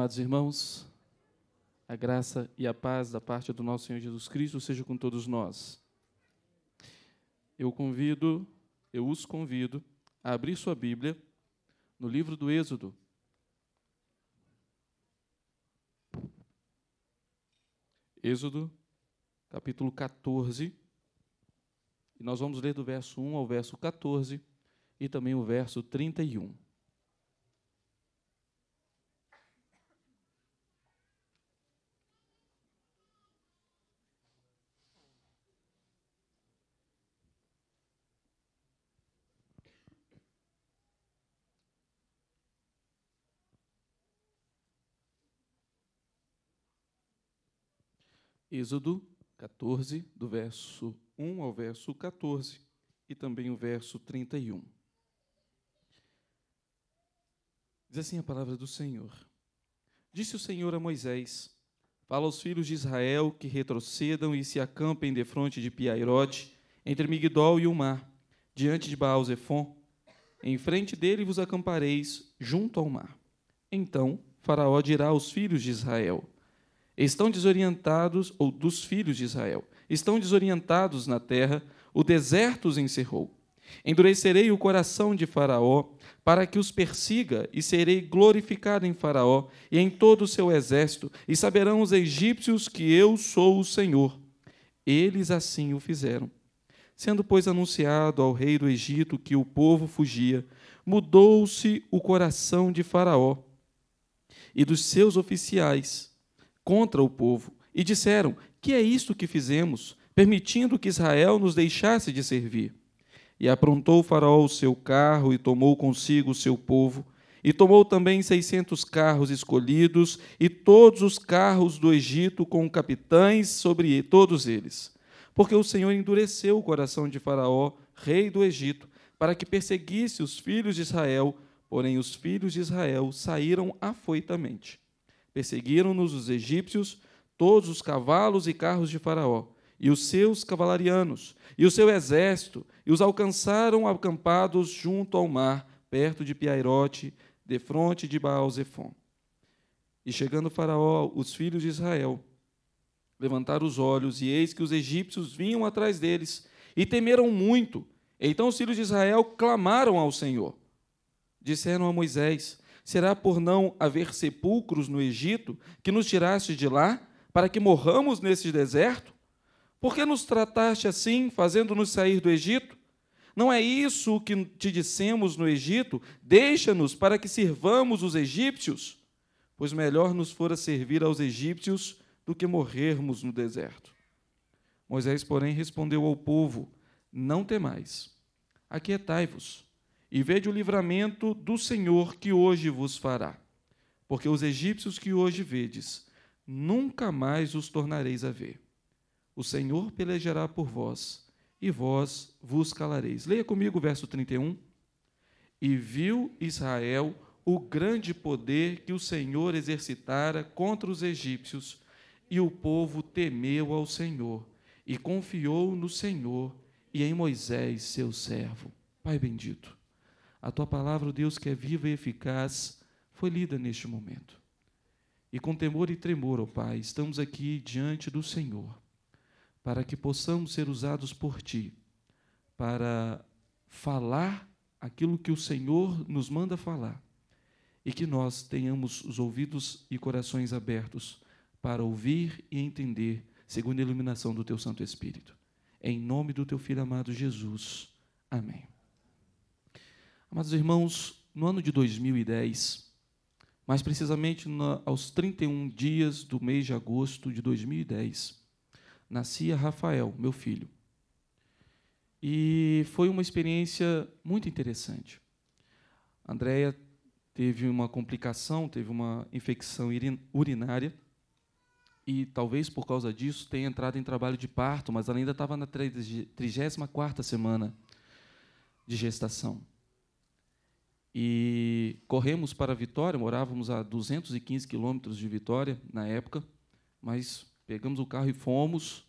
Amados irmãos, a graça e a paz da parte do nosso Senhor Jesus Cristo seja com todos nós. Eu convido, eu os convido a abrir sua Bíblia no livro do Êxodo. Êxodo, capítulo 14. E nós vamos ler do verso 1 ao verso 14 e também o verso 31. Êxodo 14, do verso 1 ao verso 14 e também o verso 31. Diz assim a palavra do Senhor: Disse o Senhor a Moisés: Fala aos filhos de Israel que retrocedam e se acampem defronte de Piairote, entre Migdol e o mar, diante de Baal-Zefon. Em frente dele vos acampareis, junto ao mar. Então Faraó dirá aos filhos de Israel: Estão desorientados, ou dos filhos de Israel, estão desorientados na terra, o deserto os encerrou. Endurecerei o coração de Faraó, para que os persiga, e serei glorificado em Faraó e em todo o seu exército, e saberão os egípcios que eu sou o Senhor. Eles assim o fizeram. Sendo, pois, anunciado ao rei do Egito que o povo fugia, mudou-se o coração de Faraó e dos seus oficiais, contra o povo e disseram: Que é isto que fizemos, permitindo que Israel nos deixasse de servir? E aprontou o Faraó o seu carro e tomou consigo o seu povo, e tomou também seiscentos carros escolhidos, e todos os carros do Egito com capitães sobre todos eles. Porque o Senhor endureceu o coração de Faraó, rei do Egito, para que perseguisse os filhos de Israel, porém os filhos de Israel saíram afoitamente. Perseguiram-nos os egípcios, todos os cavalos e carros de Faraó, e os seus cavalarianos, e o seu exército, e os alcançaram acampados junto ao mar, perto de Piairote, defronte de baal zephon E chegando Faraó, os filhos de Israel levantaram os olhos, e eis que os egípcios vinham atrás deles, e temeram muito. Então os filhos de Israel clamaram ao Senhor. Disseram a Moisés: Será por não haver sepulcros no Egito que nos tiraste de lá, para que morramos nesse deserto? Por que nos trataste assim, fazendo-nos sair do Egito? Não é isso que te dissemos no Egito? Deixa-nos para que sirvamos os egípcios? Pois melhor nos fora servir aos egípcios do que morrermos no deserto. Moisés, porém, respondeu ao povo: Não temais, aquietai-vos e vede o livramento do Senhor que hoje vos fará. Porque os egípcios que hoje vedes, nunca mais os tornareis a ver. O Senhor pelejará por vós, e vós vos calareis. Leia comigo o verso 31. E viu Israel o grande poder que o Senhor exercitara contra os egípcios, e o povo temeu ao Senhor, e confiou no Senhor e em Moisés, seu servo. Pai bendito a tua palavra, Deus, que é viva e eficaz, foi lida neste momento. E com temor e tremor, ó oh Pai, estamos aqui diante do Senhor, para que possamos ser usados por Ti, para falar aquilo que o Senhor nos manda falar, e que nós tenhamos os ouvidos e corações abertos para ouvir e entender, segundo a iluminação do Teu Santo Espírito. Em nome do Teu Filho amado Jesus. Amém. Amados irmãos, no ano de 2010, mais precisamente na, aos 31 dias do mês de agosto de 2010, nascia Rafael, meu filho. E foi uma experiência muito interessante. Andréia teve uma complicação, teve uma infecção urinária e talvez por causa disso tenha entrado em trabalho de parto, mas ela ainda estava na 34ª semana de gestação. E corremos para Vitória, morávamos a 215 quilômetros de Vitória na época, mas pegamos o carro e fomos.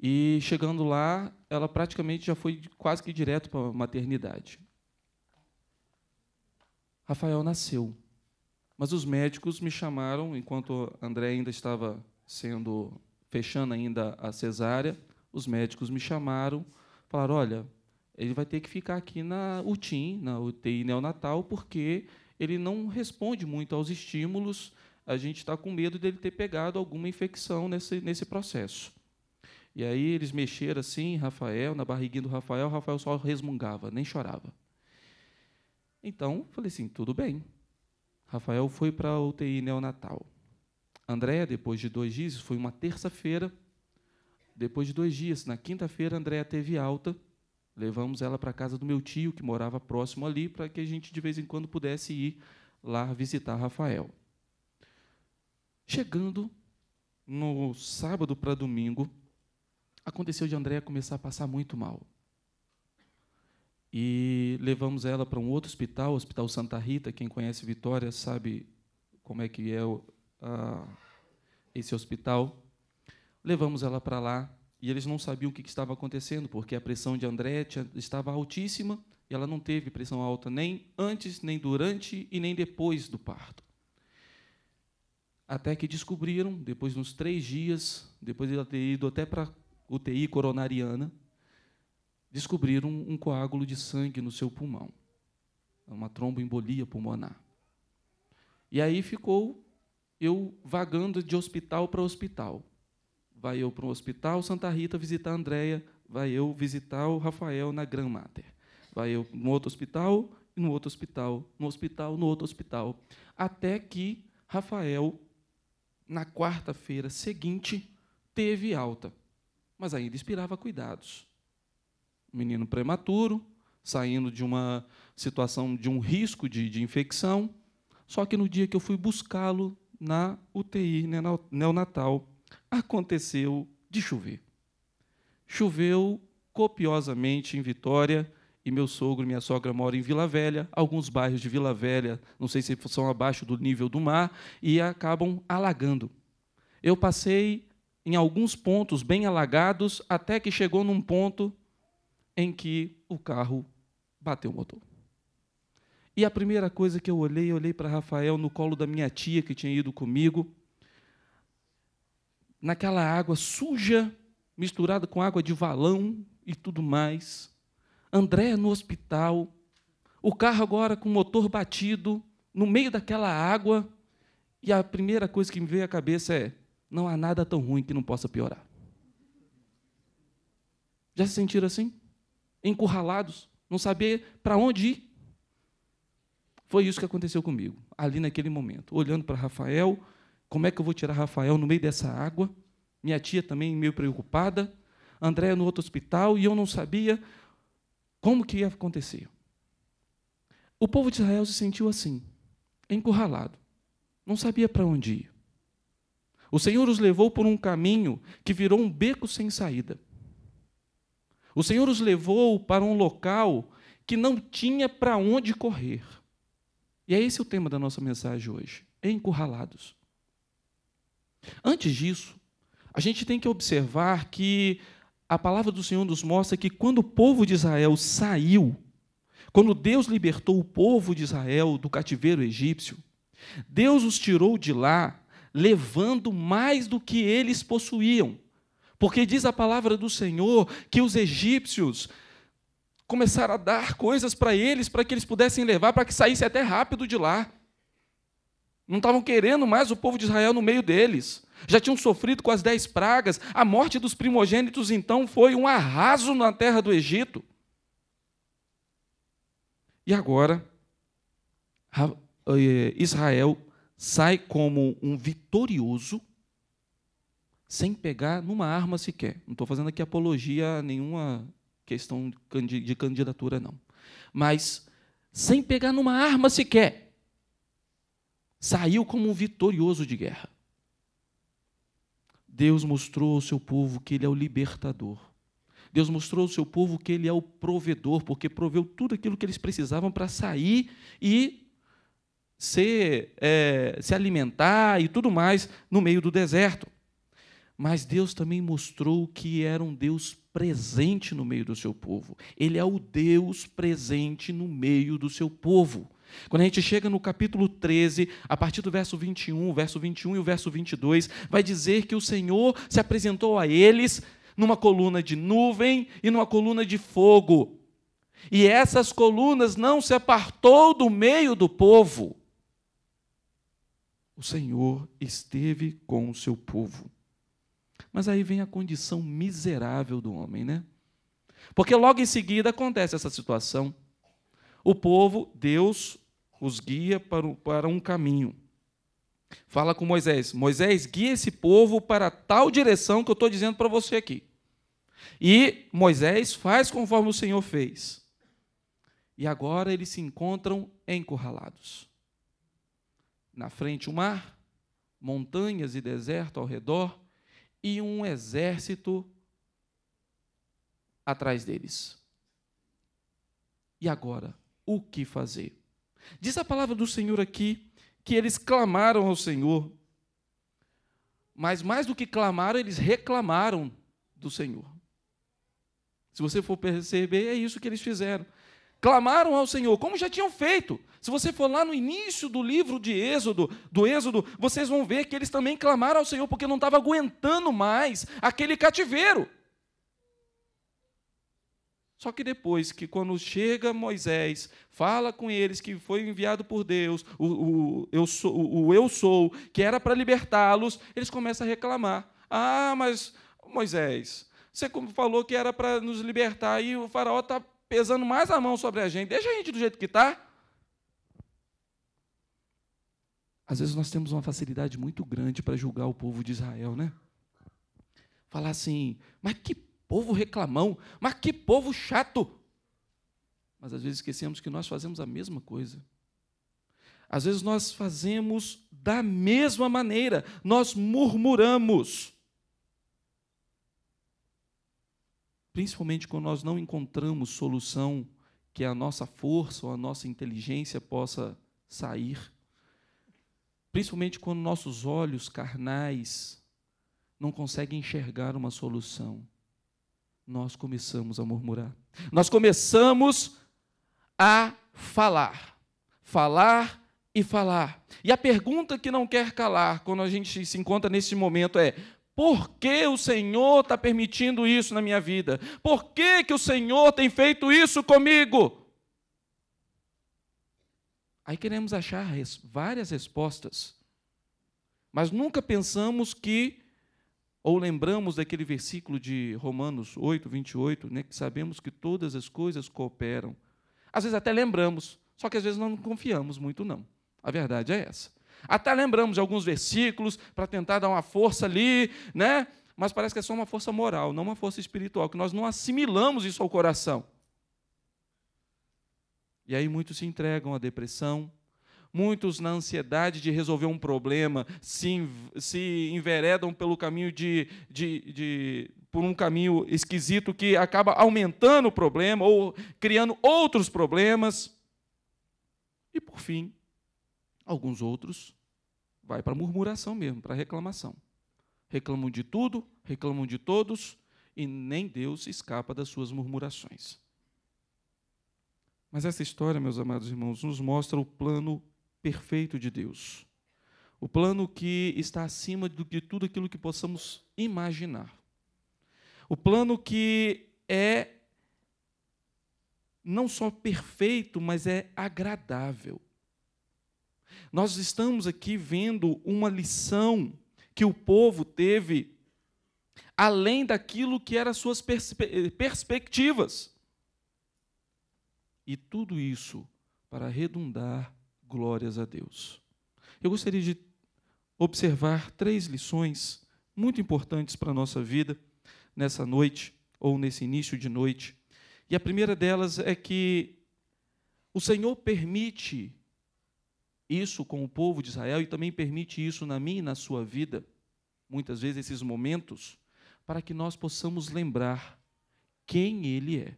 E chegando lá, ela praticamente já foi quase que direto para a maternidade. Rafael nasceu, mas os médicos me chamaram enquanto André ainda estava sendo fechando ainda a cesárea. Os médicos me chamaram, falaram: olha, ele vai ter que ficar aqui na UTI, na UTI neonatal, porque ele não responde muito aos estímulos. A gente está com medo dele ter pegado alguma infecção nesse, nesse processo. E aí eles mexeram assim, Rafael, na barriguinha do Rafael, Rafael só resmungava, nem chorava. Então, falei assim, tudo bem. Rafael foi para a UTI neonatal. Andréa, depois de dois dias, foi uma terça-feira. Depois de dois dias, na quinta-feira, Andréa teve alta Levamos ela para a casa do meu tio, que morava próximo ali, para que a gente de vez em quando pudesse ir lá visitar Rafael. Chegando no sábado para domingo, aconteceu de Andréa começar a passar muito mal. E levamos ela para um outro hospital, o Hospital Santa Rita. Quem conhece Vitória sabe como é que é o, a, esse hospital. Levamos ela para lá e eles não sabiam o que estava acontecendo, porque a pressão de André estava altíssima e ela não teve pressão alta nem antes, nem durante e nem depois do parto. Até que descobriram, depois de uns três dias, depois de ela ter ido até para UTI coronariana, descobriram um coágulo de sangue no seu pulmão, é uma tromboembolia pulmonar. E aí ficou eu vagando de hospital para hospital vai eu para um hospital Santa Rita visitar a Andréia, vai eu visitar o Rafael na Gran Mater. Vai eu no outro hospital, no outro hospital, no hospital, no outro hospital. Até que Rafael, na quarta-feira seguinte, teve alta, mas ainda inspirava cuidados. Menino prematuro, saindo de uma situação de um risco de, de infecção. Só que no dia que eu fui buscá-lo na UTI né, neonatal, aconteceu de chover. Choveu copiosamente em Vitória e meu sogro e minha sogra moram em Vila Velha, alguns bairros de Vila Velha, não sei se são abaixo do nível do mar, e acabam alagando. Eu passei em alguns pontos bem alagados até que chegou num ponto em que o carro bateu o motor. E a primeira coisa que eu olhei, eu olhei para Rafael no colo da minha tia que tinha ido comigo, naquela água suja, misturada com água de valão e tudo mais. André no hospital, o carro agora com o motor batido, no meio daquela água, e a primeira coisa que me veio à cabeça é: não há nada tão ruim que não possa piorar. Já se sentiram assim? Encurralados, não saber para onde ir? Foi isso que aconteceu comigo, ali naquele momento, olhando para Rafael, como é que eu vou tirar Rafael no meio dessa água? Minha tia também meio preocupada, Andréia no outro hospital, e eu não sabia como que ia acontecer. O povo de Israel se sentiu assim, encurralado. Não sabia para onde ir. O Senhor os levou por um caminho que virou um beco sem saída. O Senhor os levou para um local que não tinha para onde correr. E é esse o tema da nossa mensagem hoje: encurralados. Antes disso, a gente tem que observar que a palavra do Senhor nos mostra que quando o povo de Israel saiu, quando Deus libertou o povo de Israel do cativeiro egípcio, Deus os tirou de lá, levando mais do que eles possuíam. Porque diz a palavra do Senhor que os egípcios começaram a dar coisas para eles, para que eles pudessem levar, para que saísse até rápido de lá. Não estavam querendo mais o povo de Israel no meio deles. Já tinham sofrido com as dez pragas. A morte dos primogênitos, então, foi um arraso na terra do Egito. E agora, eh, Israel sai como um vitorioso, sem pegar numa arma sequer. Não estou fazendo aqui apologia a nenhuma questão de candidatura, não. Mas sem pegar numa arma sequer saiu como um vitorioso de guerra. Deus mostrou ao seu povo que ele é o libertador. Deus mostrou ao seu povo que ele é o provedor, porque proveu tudo aquilo que eles precisavam para sair e se é, se alimentar e tudo mais no meio do deserto. Mas Deus também mostrou que era um Deus presente no meio do seu povo. Ele é o Deus presente no meio do seu povo. Quando a gente chega no capítulo 13, a partir do verso 21, verso 21 e o verso 22, vai dizer que o Senhor se apresentou a eles numa coluna de nuvem e numa coluna de fogo. E essas colunas não se apartou do meio do povo. O Senhor esteve com o seu povo. Mas aí vem a condição miserável do homem, né? Porque logo em seguida acontece essa situação o povo, Deus os guia para um caminho. Fala com Moisés: Moisés, guia esse povo para tal direção que eu estou dizendo para você aqui. E Moisés faz conforme o Senhor fez. E agora eles se encontram encurralados. Na frente, o mar, montanhas e deserto ao redor, e um exército atrás deles. E agora? o que fazer. Diz a palavra do Senhor aqui que eles clamaram ao Senhor, mas mais do que clamaram, eles reclamaram do Senhor. Se você for perceber, é isso que eles fizeram. Clamaram ao Senhor, como já tinham feito. Se você for lá no início do livro de Êxodo, do Êxodo, vocês vão ver que eles também clamaram ao Senhor porque não estava aguentando mais aquele cativeiro. Só que depois que, quando chega Moisés, fala com eles que foi enviado por Deus, o, o eu, sou, o, o eu sou, que era para libertá-los, eles começam a reclamar. Ah, mas Moisés, você falou que era para nos libertar e o faraó está pesando mais a mão sobre a gente. Deixa a gente do jeito que está. Às vezes nós temos uma facilidade muito grande para julgar o povo de Israel, né? Falar assim, mas que povo reclamão, mas que povo chato. Mas às vezes esquecemos que nós fazemos a mesma coisa. Às vezes nós fazemos da mesma maneira, nós murmuramos. Principalmente quando nós não encontramos solução que a nossa força ou a nossa inteligência possa sair. Principalmente quando nossos olhos carnais não conseguem enxergar uma solução nós começamos a murmurar. Nós começamos a falar, falar e falar. E a pergunta que não quer calar quando a gente se encontra nesse momento é: por que o Senhor está permitindo isso na minha vida? Por que, que o Senhor tem feito isso comigo? Aí queremos achar várias respostas, mas nunca pensamos que ou lembramos daquele versículo de Romanos 8, 28, né, que sabemos que todas as coisas cooperam. Às vezes até lembramos, só que às vezes não confiamos muito, não. A verdade é essa. Até lembramos de alguns versículos para tentar dar uma força ali, né? mas parece que é só uma força moral, não uma força espiritual, que nós não assimilamos isso ao coração. E aí muitos se entregam à depressão, Muitos, na ansiedade de resolver um problema, se, se enveredam pelo caminho de, de, de por um caminho esquisito que acaba aumentando o problema ou criando outros problemas. E por fim, alguns outros vai para murmuração mesmo, para reclamação. Reclamam de tudo, reclamam de todos e nem Deus escapa das suas murmurações. Mas essa história, meus amados irmãos, nos mostra o plano perfeito de Deus. O plano que está acima de tudo aquilo que possamos imaginar. O plano que é não só perfeito, mas é agradável. Nós estamos aqui vendo uma lição que o povo teve além daquilo que eram suas perspe perspectivas. E tudo isso para redundar glórias a Deus. Eu gostaria de observar três lições muito importantes para a nossa vida nessa noite ou nesse início de noite. E a primeira delas é que o Senhor permite isso com o povo de Israel e também permite isso na minha e na sua vida, muitas vezes esses momentos, para que nós possamos lembrar quem Ele é.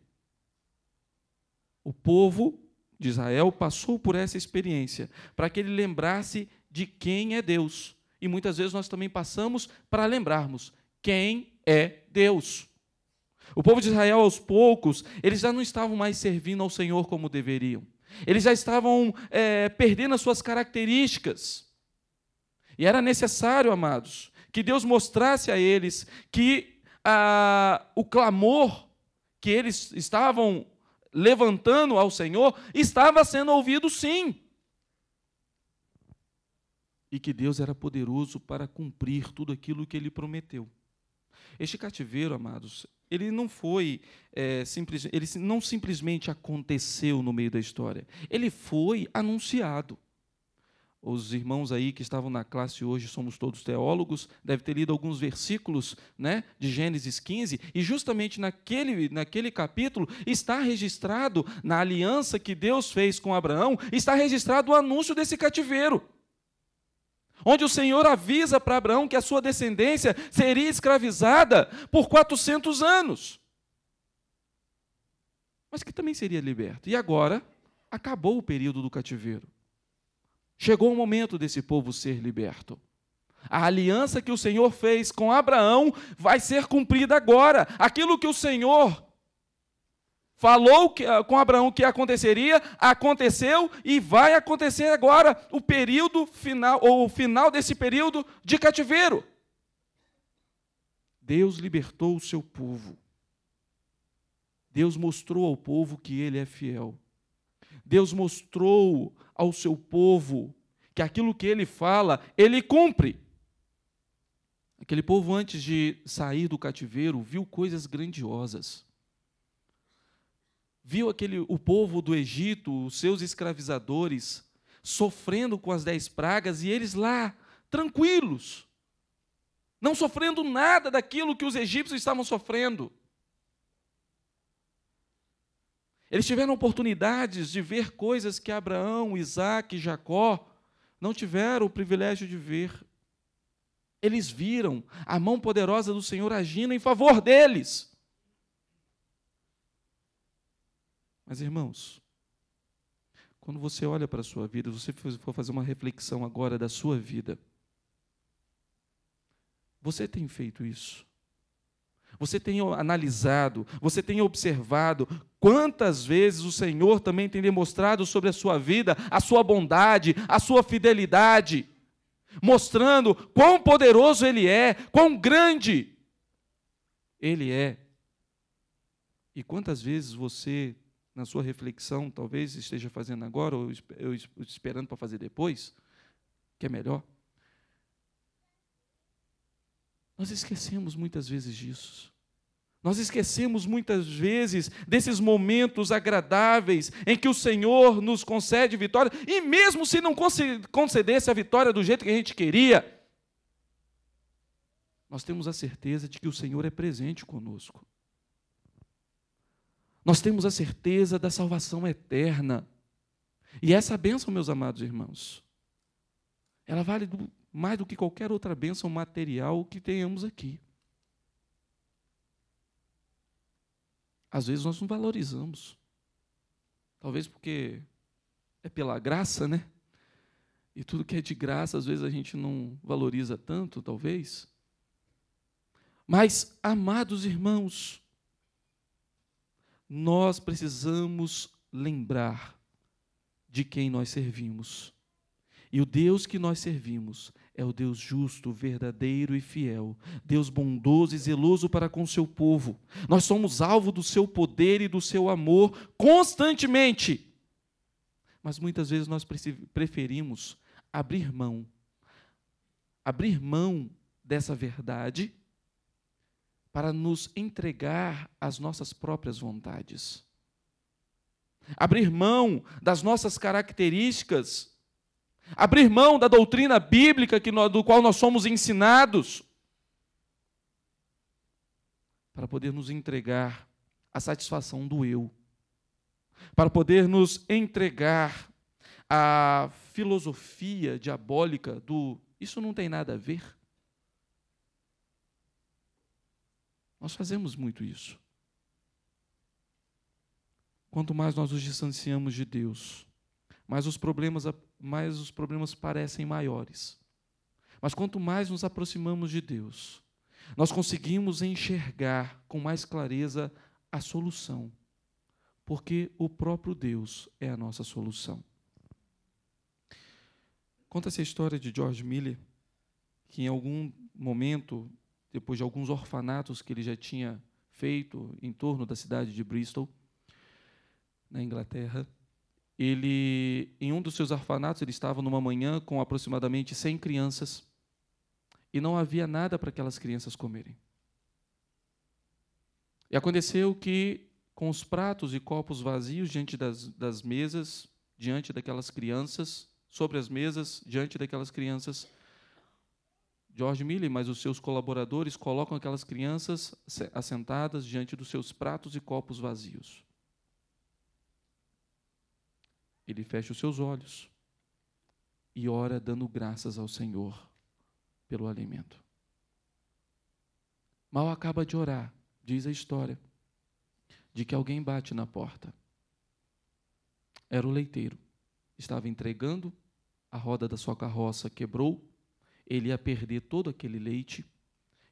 O povo de Israel passou por essa experiência, para que ele lembrasse de quem é Deus. E muitas vezes nós também passamos para lembrarmos quem é Deus. O povo de Israel, aos poucos, eles já não estavam mais servindo ao Senhor como deveriam. Eles já estavam é, perdendo as suas características. E era necessário, amados, que Deus mostrasse a eles que ah, o clamor que eles estavam levantando ao Senhor estava sendo ouvido sim. E que Deus era poderoso para cumprir tudo aquilo que ele prometeu. Este cativeiro, amados, ele não foi é, simples, ele não simplesmente aconteceu no meio da história. Ele foi anunciado os irmãos aí que estavam na classe hoje, somos todos teólogos, deve ter lido alguns versículos né, de Gênesis 15, e justamente naquele, naquele capítulo está registrado, na aliança que Deus fez com Abraão, está registrado o anúncio desse cativeiro. Onde o Senhor avisa para Abraão que a sua descendência seria escravizada por 400 anos, mas que também seria liberta. E agora acabou o período do cativeiro. Chegou o momento desse povo ser liberto. A aliança que o Senhor fez com Abraão vai ser cumprida agora. Aquilo que o Senhor falou que, ah, com Abraão que aconteceria, aconteceu e vai acontecer agora o período final ou o final desse período de cativeiro. Deus libertou o seu povo. Deus mostrou ao povo que ele é fiel. Deus mostrou ao seu povo que aquilo que ele fala, ele cumpre. Aquele povo, antes de sair do cativeiro, viu coisas grandiosas. Viu aquele, o povo do Egito, os seus escravizadores, sofrendo com as dez pragas e eles lá, tranquilos, não sofrendo nada daquilo que os egípcios estavam sofrendo. Eles tiveram oportunidades de ver coisas que Abraão, Isaac e Jacó não tiveram o privilégio de ver. Eles viram a mão poderosa do Senhor agindo em favor deles. Mas, irmãos, quando você olha para a sua vida, se você for fazer uma reflexão agora da sua vida, você tem feito isso? você tem analisado, você tem observado quantas vezes o Senhor também tem demonstrado sobre a sua vida a sua bondade, a sua fidelidade, mostrando quão poderoso Ele é, quão grande Ele é. E quantas vezes você, na sua reflexão, talvez esteja fazendo agora, ou esperando para fazer depois, que é melhor nós esquecemos muitas vezes disso. Nós esquecemos muitas vezes desses momentos agradáveis em que o Senhor nos concede vitória, e mesmo se não concedesse a vitória do jeito que a gente queria, nós temos a certeza de que o Senhor é presente conosco. Nós temos a certeza da salvação eterna. E essa bênção, meus amados irmãos, ela vale do, mais do que qualquer outra bênção material que tenhamos aqui. Às vezes nós não valorizamos. Talvez porque é pela graça, né? E tudo que é de graça, às vezes a gente não valoriza tanto, talvez. Mas, amados irmãos, nós precisamos lembrar de quem nós servimos. E o Deus que nós servimos é o Deus justo, verdadeiro e fiel, Deus bondoso e zeloso para com seu povo. Nós somos alvo do seu poder e do seu amor constantemente. Mas muitas vezes nós preferimos abrir mão. Abrir mão dessa verdade para nos entregar às nossas próprias vontades. Abrir mão das nossas características abrir mão da doutrina bíblica que nós, do qual nós somos ensinados, para poder nos entregar à satisfação do eu, para poder nos entregar à filosofia diabólica do isso não tem nada a ver. Nós fazemos muito isso. Quanto mais nós nos distanciamos de Deus, mais os problemas mais os problemas parecem maiores. Mas quanto mais nos aproximamos de Deus, nós conseguimos enxergar com mais clareza a solução, porque o próprio Deus é a nossa solução. Conta essa história de George Miller, que em algum momento, depois de alguns orfanatos que ele já tinha feito em torno da cidade de Bristol, na Inglaterra, ele, em um dos seus orfanatos, ele estava numa manhã com aproximadamente 100 crianças e não havia nada para aquelas crianças comerem. E aconteceu que, com os pratos e copos vazios diante das, das mesas, diante daquelas crianças, sobre as mesas, diante daquelas crianças, George Miller, mas os seus colaboradores colocam aquelas crianças assentadas diante dos seus pratos e copos vazios ele fecha os seus olhos e ora dando graças ao Senhor pelo alimento. Mal acaba de orar, diz a história, de que alguém bate na porta. Era o leiteiro. Estava entregando, a roda da sua carroça quebrou, ele ia perder todo aquele leite.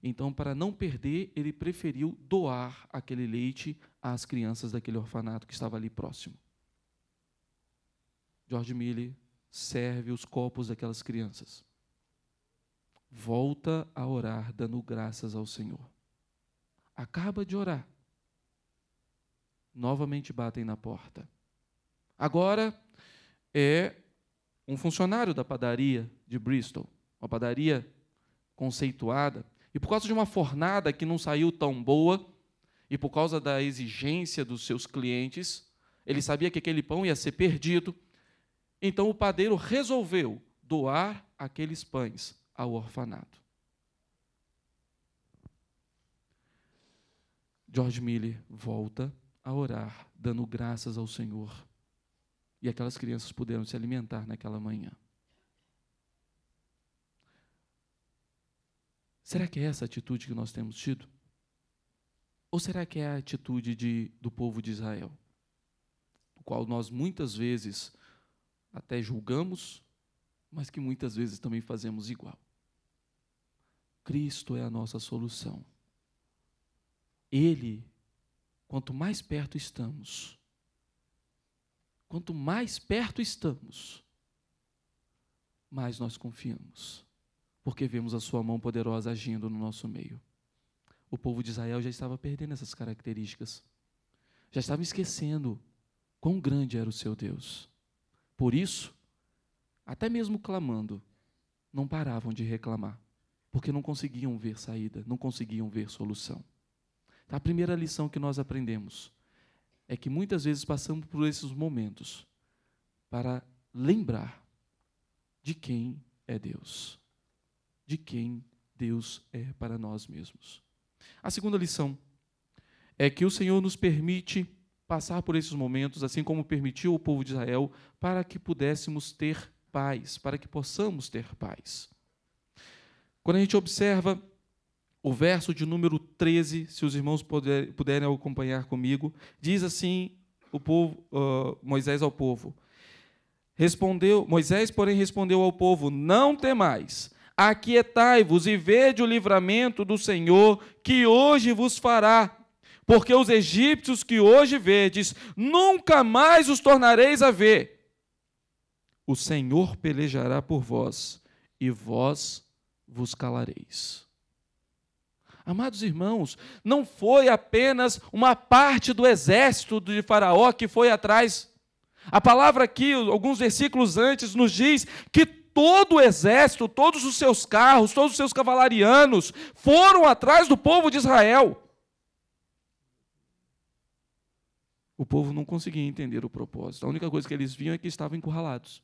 Então, para não perder, ele preferiu doar aquele leite às crianças daquele orfanato que estava ali próximo. George Mille serve os copos daquelas crianças. Volta a orar dando graças ao Senhor. Acaba de orar. Novamente batem na porta. Agora é um funcionário da padaria de Bristol, uma padaria conceituada, e por causa de uma fornada que não saiu tão boa, e por causa da exigência dos seus clientes, ele sabia que aquele pão ia ser perdido, então o padeiro resolveu doar aqueles pães ao orfanato. George Miller volta a orar, dando graças ao Senhor. E aquelas crianças puderam se alimentar naquela manhã. Será que é essa atitude que nós temos tido? Ou será que é a atitude de, do povo de Israel, do qual nós muitas vezes até julgamos, mas que muitas vezes também fazemos igual. Cristo é a nossa solução. Ele, quanto mais perto estamos, quanto mais perto estamos, mais nós confiamos, porque vemos a Sua mão poderosa agindo no nosso meio. O povo de Israel já estava perdendo essas características, já estava esquecendo quão grande era o seu Deus. Por isso, até mesmo clamando, não paravam de reclamar, porque não conseguiam ver saída, não conseguiam ver solução. Então, a primeira lição que nós aprendemos é que muitas vezes passamos por esses momentos para lembrar de quem é Deus, de quem Deus é para nós mesmos. A segunda lição é que o Senhor nos permite passar por esses momentos, assim como permitiu o povo de Israel, para que pudéssemos ter paz, para que possamos ter paz. Quando a gente observa o verso de número 13, se os irmãos puder, puderem acompanhar comigo, diz assim o povo, uh, Moisés ao povo. Respondeu, Moisés, porém, respondeu ao povo: Não temais, aquietai-vos e vede o livramento do Senhor, que hoje vos fará, porque os egípcios que hoje vedes, nunca mais os tornareis a ver. O Senhor pelejará por vós, e vós vos calareis. Amados irmãos, não foi apenas uma parte do exército de Faraó que foi atrás. A palavra aqui, alguns versículos antes, nos diz que todo o exército, todos os seus carros, todos os seus cavalarianos foram atrás do povo de Israel. O povo não conseguia entender o propósito. A única coisa que eles viam é que estavam encurralados.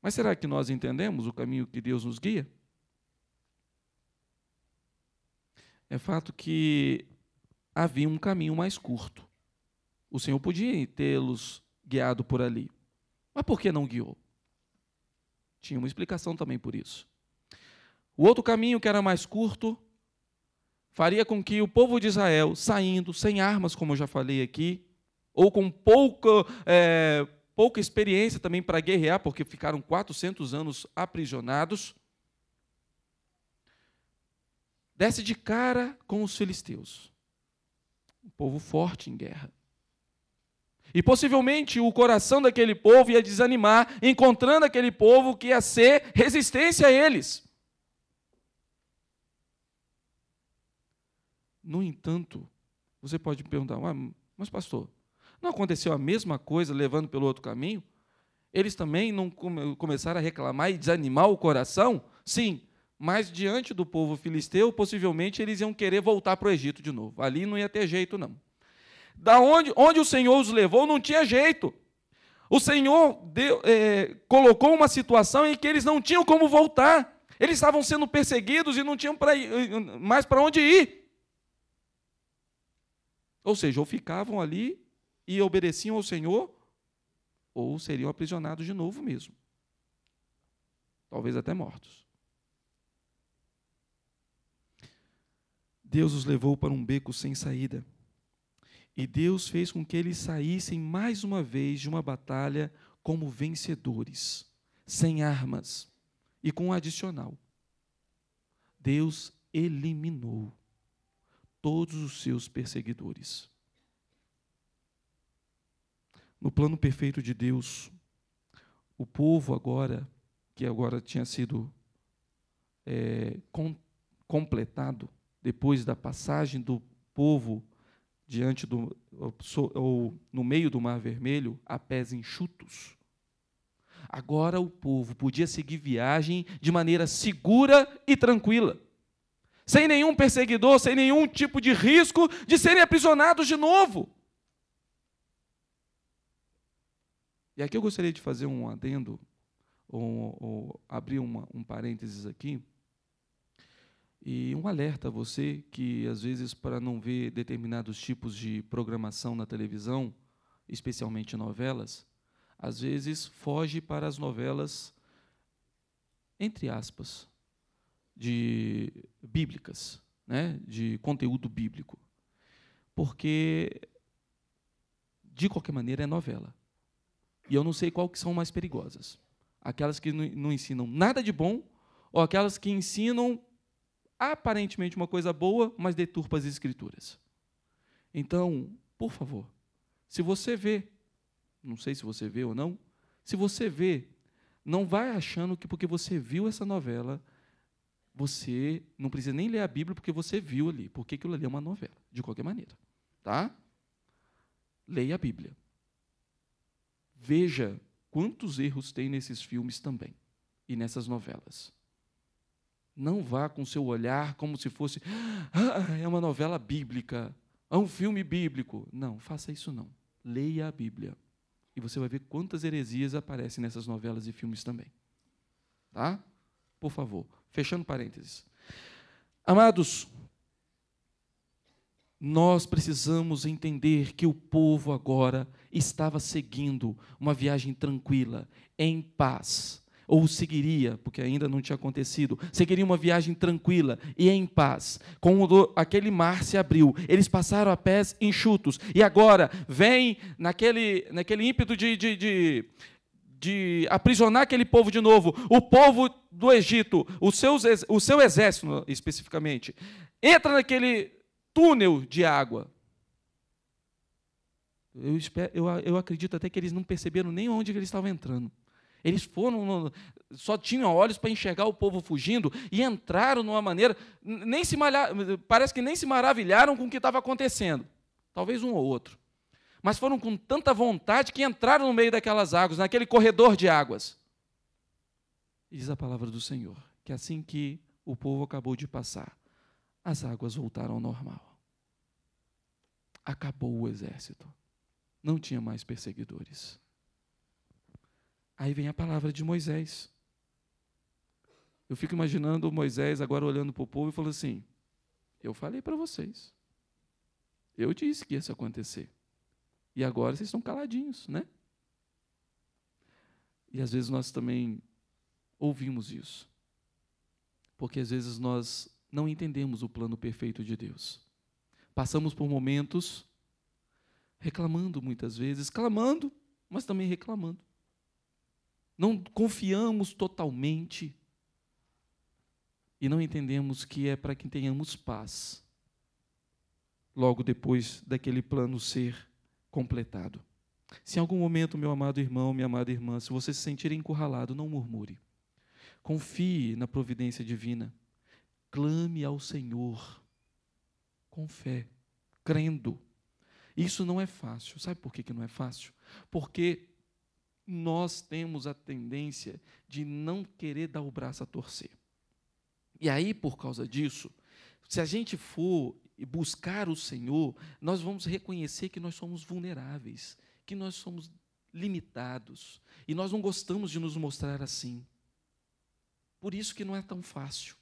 Mas será que nós entendemos o caminho que Deus nos guia? É fato que havia um caminho mais curto. O Senhor podia tê-los guiado por ali. Mas por que não guiou? Tinha uma explicação também por isso. O outro caminho, que era mais curto, faria com que o povo de Israel, saindo sem armas, como eu já falei aqui, ou com pouca, é, pouca experiência também para guerrear, porque ficaram 400 anos aprisionados, desce de cara com os filisteus. Um povo forte em guerra. E possivelmente o coração daquele povo ia desanimar, encontrando aquele povo que ia ser resistência a eles. No entanto, você pode me perguntar, mas pastor, não aconteceu a mesma coisa levando pelo outro caminho? Eles também não começaram a reclamar e desanimar o coração? Sim, mas diante do povo filisteu, possivelmente eles iam querer voltar para o Egito de novo. Ali não ia ter jeito, não. Da onde, onde o Senhor os levou, não tinha jeito. O Senhor deu, é, colocou uma situação em que eles não tinham como voltar. Eles estavam sendo perseguidos e não tinham pra, mais para onde ir. Ou seja, ou ficavam ali e obedeciam ao Senhor, ou seriam aprisionados de novo mesmo. Talvez até mortos. Deus os levou para um beco sem saída. E Deus fez com que eles saíssem mais uma vez de uma batalha como vencedores, sem armas e com um adicional. Deus eliminou todos os seus perseguidores. No plano perfeito de Deus, o povo agora, que agora tinha sido é, com, completado, depois da passagem do povo diante do ou no meio do Mar Vermelho a pés enxutos. Agora o povo podia seguir viagem de maneira segura e tranquila sem nenhum perseguidor, sem nenhum tipo de risco de serem aprisionados de novo. E aqui eu gostaria de fazer um adendo, ou, ou abrir uma, um parênteses aqui, e um alerta a você que, às vezes, para não ver determinados tipos de programação na televisão, especialmente novelas, às vezes foge para as novelas, entre aspas, de bíblicas, né, de conteúdo bíblico, porque de qualquer maneira é novela. E eu não sei qual que são mais perigosas, aquelas que não ensinam nada de bom ou aquelas que ensinam aparentemente uma coisa boa, mas deturpa as escrituras. Então, por favor, se você vê, não sei se você vê ou não, se você vê, não vai achando que porque você viu essa novela você não precisa nem ler a Bíblia porque você viu ali, porque aquilo ali é uma novela, de qualquer maneira. Tá? Leia a Bíblia. Veja quantos erros tem nesses filmes também e nessas novelas. Não vá com seu olhar como se fosse ah, é uma novela bíblica, é um filme bíblico. Não, faça isso não. Leia a Bíblia e você vai ver quantas heresias aparecem nessas novelas e filmes também. Tá? Por favor, Fechando parênteses. Amados, nós precisamos entender que o povo agora estava seguindo uma viagem tranquila, em paz. Ou seguiria, porque ainda não tinha acontecido, seguiria uma viagem tranquila e em paz. Quando aquele mar se abriu, eles passaram a pés enxutos. E agora, vem naquele, naquele ímpeto de, de, de de aprisionar aquele povo de novo, o povo do Egito, o, seus, o seu exército especificamente, entra naquele túnel de água. Eu, espero, eu, eu acredito até que eles não perceberam nem onde eles estavam entrando. Eles foram, só tinham olhos para enxergar o povo fugindo e entraram de uma maneira, nem se malha, parece que nem se maravilharam com o que estava acontecendo. Talvez um ou outro mas foram com tanta vontade que entraram no meio daquelas águas, naquele corredor de águas. E diz a palavra do Senhor que assim que o povo acabou de passar, as águas voltaram ao normal. Acabou o exército. Não tinha mais perseguidores. Aí vem a palavra de Moisés. Eu fico imaginando Moisés agora olhando para o povo e falando assim: Eu falei para vocês. Eu disse que isso ia acontecer. E agora vocês estão caladinhos, né? E às vezes nós também ouvimos isso. Porque às vezes nós não entendemos o plano perfeito de Deus. Passamos por momentos reclamando muitas vezes, clamando, mas também reclamando. Não confiamos totalmente e não entendemos que é para que tenhamos paz. Logo depois daquele plano ser completado. Se em algum momento, meu amado irmão, minha amada irmã, se você se sentir encurralado, não murmure. Confie na providência divina. Clame ao Senhor com fé, crendo. Isso não é fácil. Sabe por que, que não é fácil? Porque nós temos a tendência de não querer dar o braço a torcer. E aí, por causa disso, se a gente for e buscar o Senhor, nós vamos reconhecer que nós somos vulneráveis, que nós somos limitados, e nós não gostamos de nos mostrar assim. Por isso que não é tão fácil.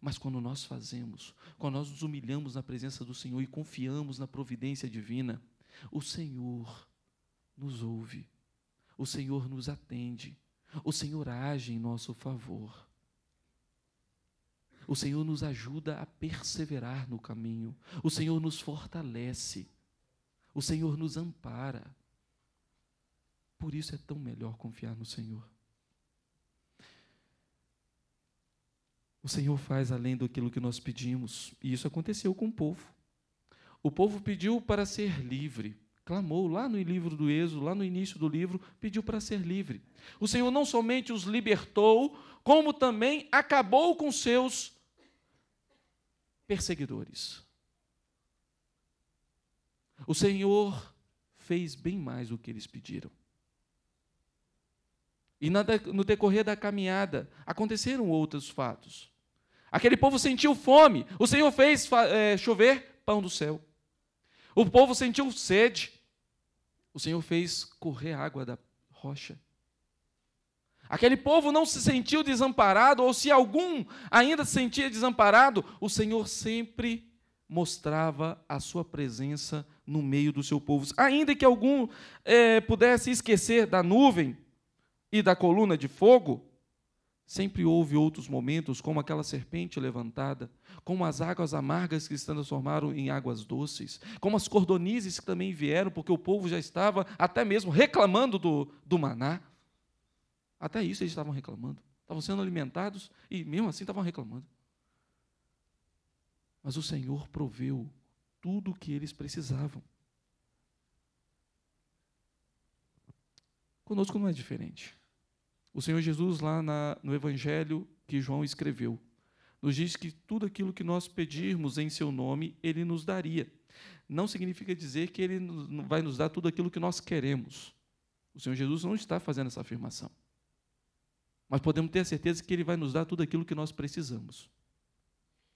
Mas quando nós fazemos, quando nós nos humilhamos na presença do Senhor e confiamos na providência divina, o Senhor nos ouve, o Senhor nos atende, o Senhor age em nosso favor. O Senhor nos ajuda a perseverar no caminho. O Senhor nos fortalece. O Senhor nos ampara. Por isso é tão melhor confiar no Senhor. O Senhor faz além daquilo que nós pedimos, e isso aconteceu com o povo. O povo pediu para ser livre clamou lá no livro do Êxodo, lá no início do livro, pediu para ser livre. O Senhor não somente os libertou, como também acabou com seus perseguidores. O Senhor fez bem mais do que eles pediram. E no decorrer da caminhada aconteceram outros fatos. Aquele povo sentiu fome, o Senhor fez é, chover pão do céu. O povo sentiu sede, o Senhor fez correr a água da rocha. Aquele povo não se sentiu desamparado, ou se algum ainda se sentia desamparado, o Senhor sempre mostrava a sua presença no meio do seu povo. Ainda que algum é, pudesse esquecer da nuvem e da coluna de fogo, Sempre houve outros momentos, como aquela serpente levantada, como as águas amargas que se transformaram em águas doces, como as cordonizes que também vieram, porque o povo já estava até mesmo reclamando do, do maná. Até isso eles estavam reclamando. Estavam sendo alimentados e, mesmo assim, estavam reclamando. Mas o Senhor proveu tudo o que eles precisavam. Conosco não é diferente. O Senhor Jesus, lá na, no Evangelho que João escreveu, nos diz que tudo aquilo que nós pedirmos em seu nome, ele nos daria. Não significa dizer que ele vai nos dar tudo aquilo que nós queremos. O Senhor Jesus não está fazendo essa afirmação. Mas podemos ter a certeza que ele vai nos dar tudo aquilo que nós precisamos.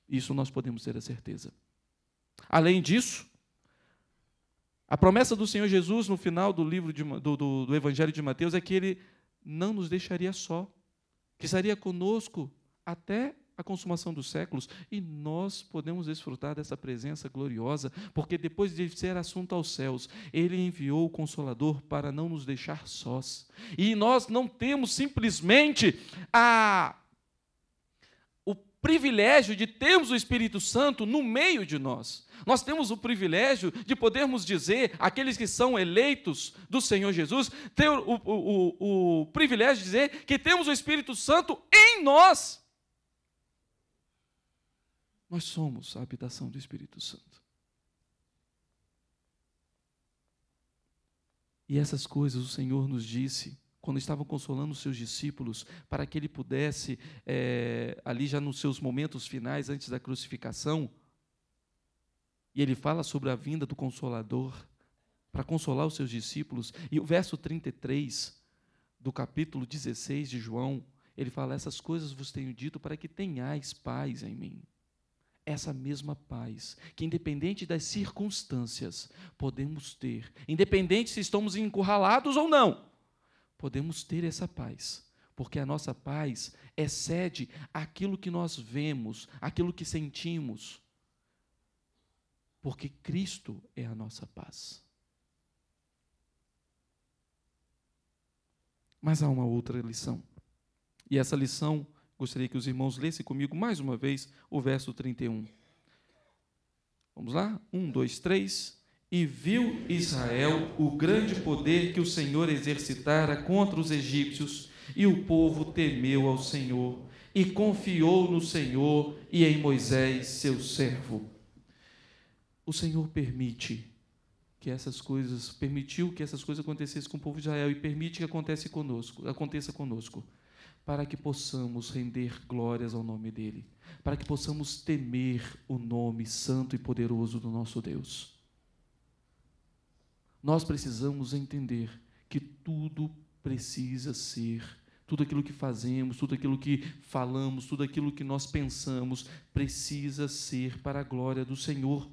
Isso nós podemos ter a certeza. Além disso, a promessa do Senhor Jesus no final do livro de, do, do, do Evangelho de Mateus é que ele não nos deixaria só, que estaria conosco até a consumação dos séculos, e nós podemos desfrutar dessa presença gloriosa, porque depois de ser assunto aos céus, ele enviou o consolador para não nos deixar sós. E nós não temos simplesmente a privilégio de termos o Espírito Santo no meio de nós. Nós temos o privilégio de podermos dizer, aqueles que são eleitos do Senhor Jesus, ter o, o, o, o privilégio de dizer que temos o Espírito Santo em nós. Nós somos a habitação do Espírito Santo. E essas coisas o Senhor nos disse quando estavam consolando os seus discípulos, para que ele pudesse, é, ali já nos seus momentos finais, antes da crucificação, e ele fala sobre a vinda do Consolador, para consolar os seus discípulos, e o verso 33 do capítulo 16 de João, ele fala: Essas coisas vos tenho dito para que tenhais paz em mim. Essa mesma paz, que independente das circunstâncias, podemos ter, independente se estamos encurralados ou não, podemos ter essa paz, porque a nossa paz excede aquilo que nós vemos, aquilo que sentimos, porque Cristo é a nossa paz. Mas há uma outra lição, e essa lição gostaria que os irmãos lessem comigo mais uma vez o verso 31. Vamos lá? Um, dois, três. E viu Israel o grande poder que o Senhor exercitara contra os egípcios, e o povo temeu ao Senhor, e confiou no Senhor e em Moisés, seu servo. O Senhor permite que essas coisas, permitiu que essas coisas acontecessem com o povo de Israel e permite que aconteça conosco, aconteça conosco, para que possamos render glórias ao nome dele, para que possamos temer o nome santo e poderoso do nosso Deus nós precisamos entender que tudo precisa ser, tudo aquilo que fazemos, tudo aquilo que falamos, tudo aquilo que nós pensamos, precisa ser para a glória do Senhor.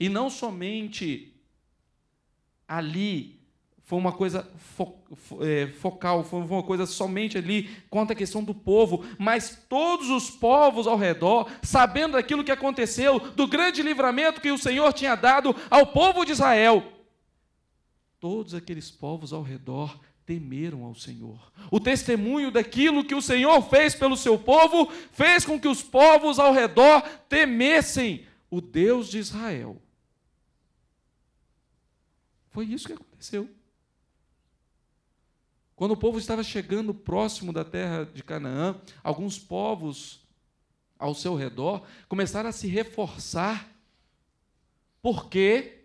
E não somente ali foi uma coisa fo é, focal, foi uma coisa somente ali quanto à questão do povo, mas todos os povos ao redor, sabendo daquilo que aconteceu, do grande livramento que o Senhor tinha dado ao povo de Israel, todos aqueles povos ao redor temeram ao Senhor. O testemunho daquilo que o Senhor fez pelo seu povo fez com que os povos ao redor temessem o Deus de Israel. Foi isso que aconteceu. Quando o povo estava chegando próximo da terra de Canaã, alguns povos ao seu redor começaram a se reforçar, porque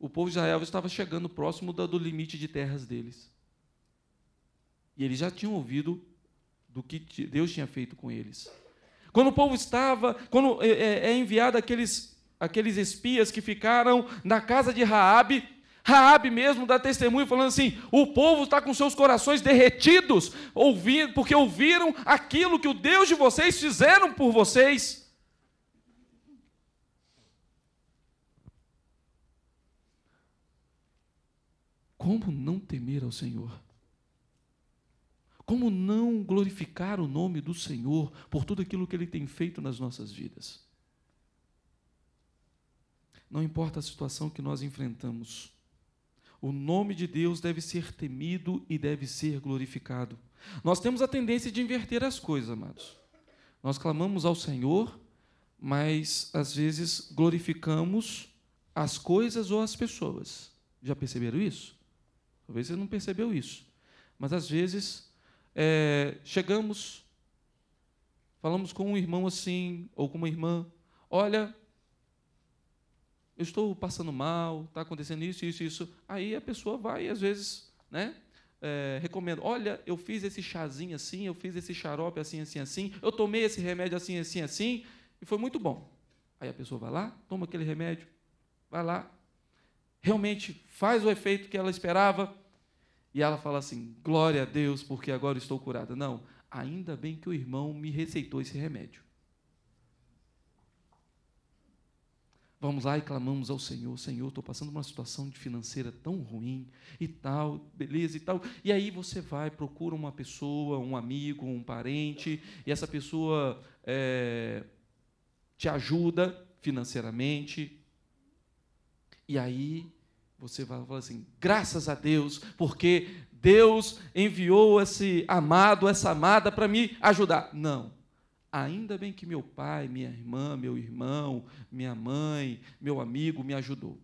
o povo de Israel estava chegando próximo do limite de terras deles. E eles já tinham ouvido do que Deus tinha feito com eles. Quando o povo estava, quando é, é, é enviado aqueles, aqueles espias que ficaram na casa de Raabe, Raabe mesmo dá testemunho falando assim: o povo está com seus corações derretidos, ouvindo, porque ouviram aquilo que o Deus de vocês fizeram por vocês. Como não temer ao Senhor? Como não glorificar o nome do Senhor por tudo aquilo que Ele tem feito nas nossas vidas? Não importa a situação que nós enfrentamos, o nome de Deus deve ser temido e deve ser glorificado. Nós temos a tendência de inverter as coisas, amados. Nós clamamos ao Senhor, mas às vezes glorificamos as coisas ou as pessoas. Já perceberam isso? Talvez você não percebeu isso. Mas às vezes é, chegamos, falamos com um irmão assim, ou com uma irmã: Olha, eu estou passando mal, está acontecendo isso, isso, isso. Aí a pessoa vai, às vezes, né? É, recomendo, olha, eu fiz esse chazinho assim, eu fiz esse xarope assim, assim, assim, eu tomei esse remédio assim, assim, assim, e foi muito bom. Aí a pessoa vai lá, toma aquele remédio, vai lá, realmente faz o efeito que ela esperava, e ela fala assim: glória a Deus, porque agora estou curada. Não, ainda bem que o irmão me receitou esse remédio. Vamos lá e clamamos ao Senhor: Senhor, estou passando uma situação financeira tão ruim e tal, beleza e tal. E aí você vai, procura uma pessoa, um amigo, um parente, e essa pessoa é, te ajuda financeiramente. E aí você vai falar assim: graças a Deus, porque Deus enviou esse amado, essa amada para me ajudar. Não. Ainda bem que meu pai, minha irmã, meu irmão, minha mãe, meu amigo me ajudou.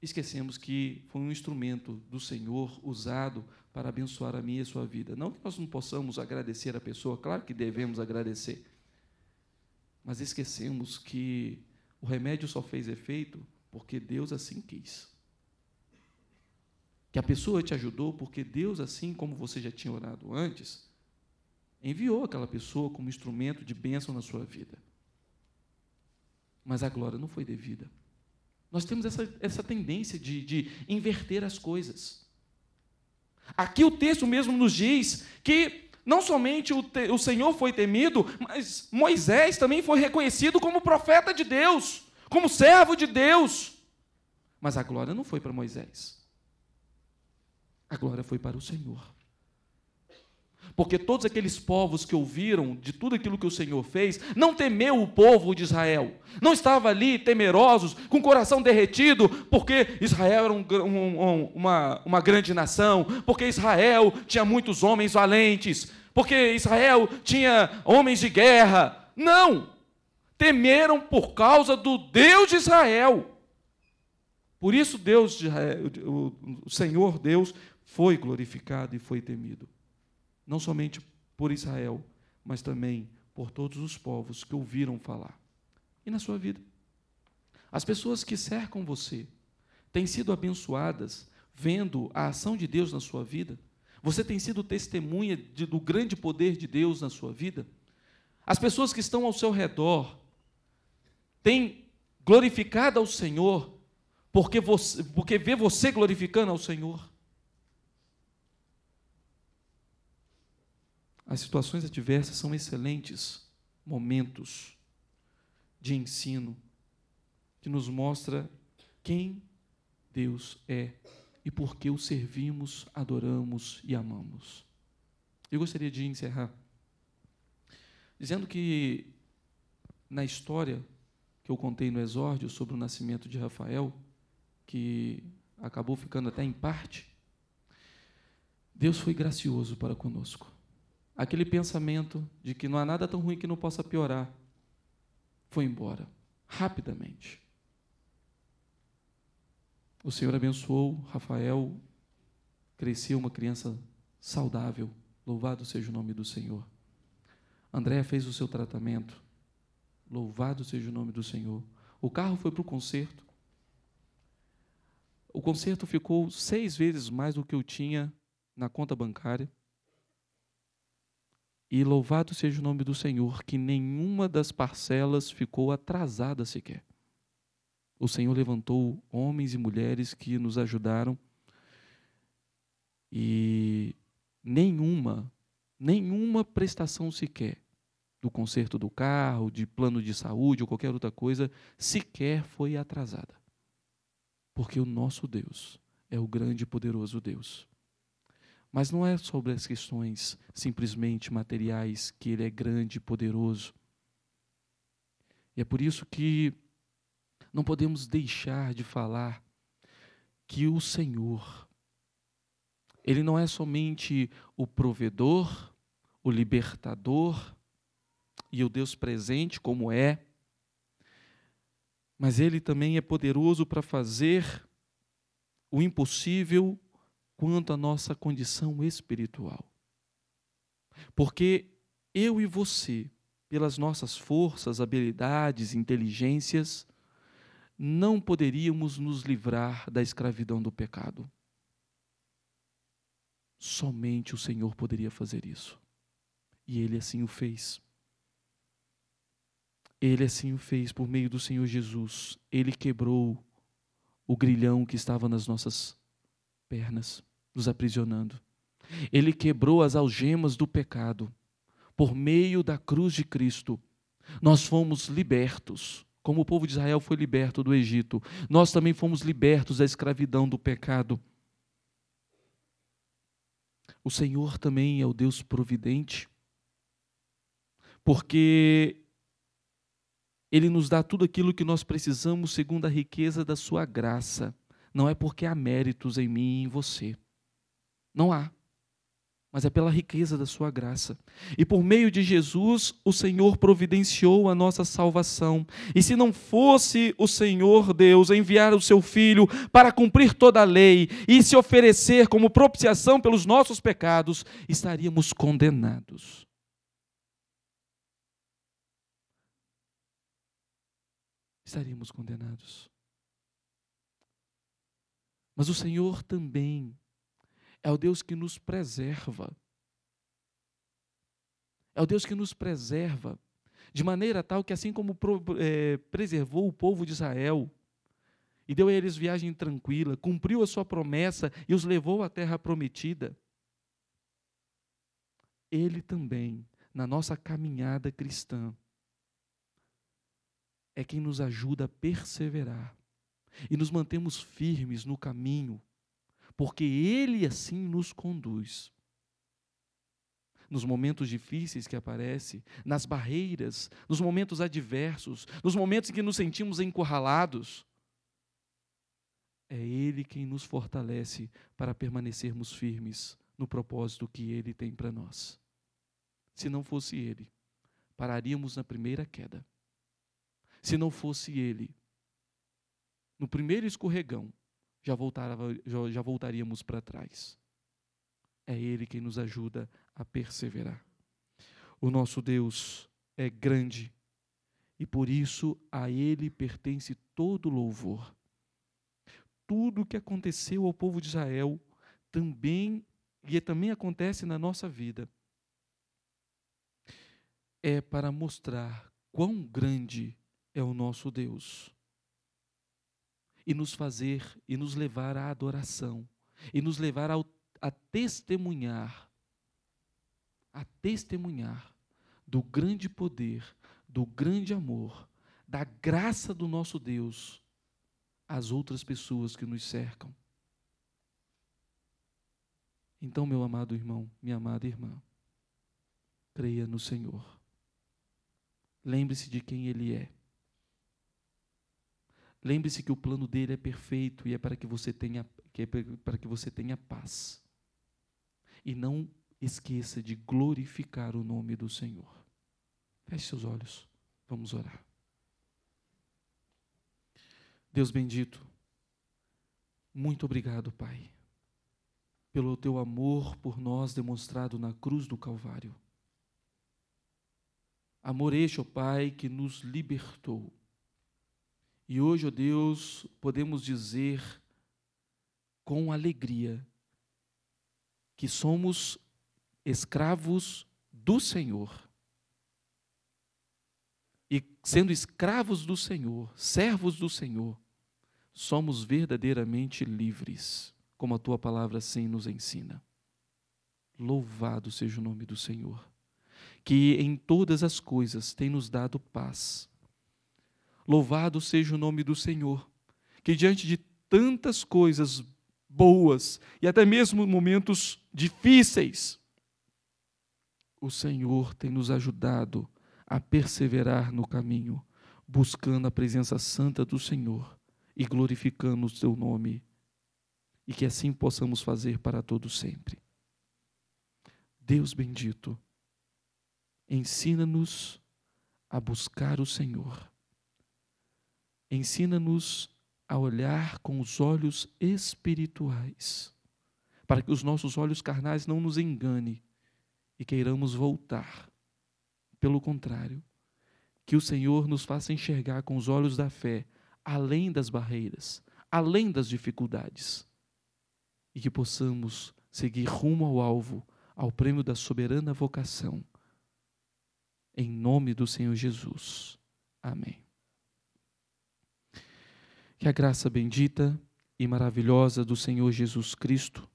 Esquecemos que foi um instrumento do Senhor usado para abençoar a minha e a sua vida. Não que nós não possamos agradecer a pessoa, claro que devemos agradecer. Mas esquecemos que o remédio só fez efeito porque Deus assim quis. Que a pessoa te ajudou porque Deus, assim como você já tinha orado antes, enviou aquela pessoa como instrumento de bênção na sua vida. Mas a glória não foi devida. Nós temos essa, essa tendência de, de inverter as coisas. Aqui o texto mesmo nos diz que não somente o, te, o Senhor foi temido, mas Moisés também foi reconhecido como profeta de Deus, como servo de Deus. Mas a glória não foi para Moisés. A glória foi para o Senhor porque todos aqueles povos que ouviram de tudo aquilo que o Senhor fez, não temeu o povo de Israel, não estava ali temerosos, com o coração derretido, porque Israel era um, um, uma, uma grande nação, porque Israel tinha muitos homens valentes, porque Israel tinha homens de guerra. Não! Temeram por causa do Deus de Israel. Por isso, Deus, o Senhor Deus, foi glorificado e foi temido não somente por Israel, mas também por todos os povos que ouviram falar. E na sua vida? As pessoas que cercam você têm sido abençoadas vendo a ação de Deus na sua vida? Você tem sido testemunha de, do grande poder de Deus na sua vida? As pessoas que estão ao seu redor têm glorificado ao Senhor porque, você, porque vê você glorificando ao Senhor? As situações adversas são excelentes momentos de ensino que nos mostra quem Deus é e por que o servimos, adoramos e amamos. Eu gostaria de encerrar dizendo que na história que eu contei no exórdio sobre o nascimento de Rafael, que acabou ficando até em parte, Deus foi gracioso para conosco aquele pensamento de que não há nada tão ruim que não possa piorar, foi embora, rapidamente. O Senhor abençoou Rafael, cresceu uma criança saudável, louvado seja o nome do Senhor. Andréa fez o seu tratamento, louvado seja o nome do Senhor. O carro foi para o concerto. O concerto ficou seis vezes mais do que eu tinha na conta bancária. E louvado seja o nome do Senhor, que nenhuma das parcelas ficou atrasada sequer. O Senhor levantou homens e mulheres que nos ajudaram e nenhuma, nenhuma prestação sequer do conserto do carro, de plano de saúde ou qualquer outra coisa sequer foi atrasada. Porque o nosso Deus é o grande e poderoso Deus. Mas não é sobre as questões simplesmente materiais que ele é grande e poderoso. E é por isso que não podemos deixar de falar que o Senhor, Ele não é somente o provedor, o libertador e o Deus presente, como é, mas Ele também é poderoso para fazer o impossível quanto à nossa condição espiritual. Porque eu e você, pelas nossas forças, habilidades, inteligências, não poderíamos nos livrar da escravidão do pecado. Somente o Senhor poderia fazer isso. E ele assim o fez. Ele assim o fez por meio do Senhor Jesus. Ele quebrou o grilhão que estava nas nossas pernas nos aprisionando. Ele quebrou as algemas do pecado. Por meio da cruz de Cristo, nós fomos libertos. Como o povo de Israel foi liberto do Egito, nós também fomos libertos da escravidão do pecado. O Senhor também é o Deus providente, porque Ele nos dá tudo aquilo que nós precisamos segundo a riqueza da Sua graça. Não é porque há méritos em mim e em você. Não há. Mas é pela riqueza da sua graça. E por meio de Jesus, o Senhor providenciou a nossa salvação. E se não fosse o Senhor Deus enviar o seu Filho para cumprir toda a lei e se oferecer como propiciação pelos nossos pecados, estaríamos condenados. Estaríamos condenados. Mas o Senhor também é o Deus que nos preserva. É o Deus que nos preserva, de maneira tal que, assim como é, preservou o povo de Israel, e deu a eles viagem tranquila, cumpriu a sua promessa e os levou à terra prometida, ele também, na nossa caminhada cristã, é quem nos ajuda a perseverar e nos mantemos firmes no caminho porque Ele assim nos conduz. Nos momentos difíceis que aparece, nas barreiras, nos momentos adversos, nos momentos em que nos sentimos encurralados, é Ele quem nos fortalece para permanecermos firmes no propósito que Ele tem para nós. Se não fosse Ele, pararíamos na primeira queda. Se não fosse Ele, no primeiro escorregão, já, voltava, já, já voltaríamos para trás. É Ele quem nos ajuda a perseverar. O nosso Deus é grande e por isso a Ele pertence todo louvor. Tudo o que aconteceu ao povo de Israel também e também acontece na nossa vida. É para mostrar quão grande é o nosso Deus e nos fazer e nos levar à adoração e nos levar ao, a testemunhar a testemunhar do grande poder, do grande amor, da graça do nosso Deus às outras pessoas que nos cercam. Então, meu amado irmão, minha amada irmã, creia no Senhor. Lembre-se de quem Ele é. Lembre-se que o plano dele é perfeito e é para que você tenha que é para que você tenha paz. E não esqueça de glorificar o nome do Senhor. Feche seus olhos. Vamos orar. Deus bendito, muito obrigado, Pai, pelo teu amor por nós demonstrado na cruz do Calvário. Amor este, ó Pai, que nos libertou e hoje, ó oh Deus, podemos dizer com alegria que somos escravos do Senhor. E sendo escravos do Senhor, servos do Senhor, somos verdadeiramente livres, como a tua palavra assim nos ensina. Louvado seja o nome do Senhor, que em todas as coisas tem nos dado paz Louvado seja o nome do Senhor, que diante de tantas coisas boas e até mesmo momentos difíceis, o Senhor tem nos ajudado a perseverar no caminho, buscando a presença santa do Senhor e glorificando o seu nome, e que assim possamos fazer para todos sempre. Deus bendito, ensina-nos a buscar o Senhor Ensina-nos a olhar com os olhos espirituais, para que os nossos olhos carnais não nos engane e queiramos voltar. Pelo contrário, que o Senhor nos faça enxergar com os olhos da fé, além das barreiras, além das dificuldades, e que possamos seguir rumo ao alvo, ao prêmio da soberana vocação. Em nome do Senhor Jesus. Amém. Que a graça bendita e maravilhosa do Senhor Jesus Cristo,